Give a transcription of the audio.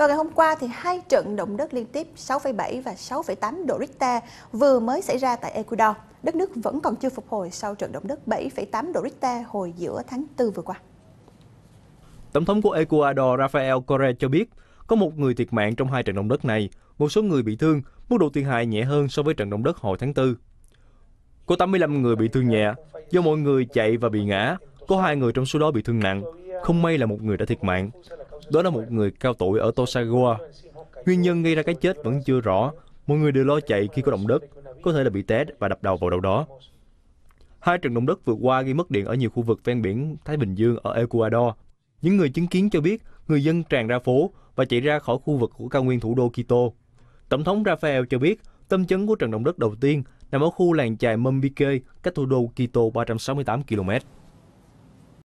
Vào ngày hôm qua thì hai trận động đất liên tiếp 6,7 và 6,8 độ Richter vừa mới xảy ra tại Ecuador. Đất nước vẫn còn chưa phục hồi sau trận động đất 7,8 độ Richter hồi giữa tháng 4 vừa qua. Tổng thống của Ecuador Rafael Correa cho biết có một người thiệt mạng trong hai trận động đất này, một số người bị thương, mức độ thiệt hại nhẹ hơn so với trận động đất hồi tháng 4. Có 85 người bị thương nhẹ do mọi người chạy và bị ngã, có hai người trong số đó bị thương nặng, không may là một người đã thiệt mạng. Đó là một người cao tuổi ở Tosagawa. Nguyên nhân gây ra cái chết vẫn chưa rõ. Mọi người đều lo chạy khi có động đất, có thể là bị té và đập đầu vào đâu đó. Hai trận động đất vừa qua gây mất điện ở nhiều khu vực ven biển Thái Bình Dương ở Ecuador. Những người chứng kiến cho biết người dân tràn ra phố và chạy ra khỏi khu vực của cao nguyên thủ đô Quito. Tổng thống Rafael cho biết tâm chấn của trận động đất đầu tiên nằm ở khu làng chài Mumbike, cách thủ đô Quito 368 km.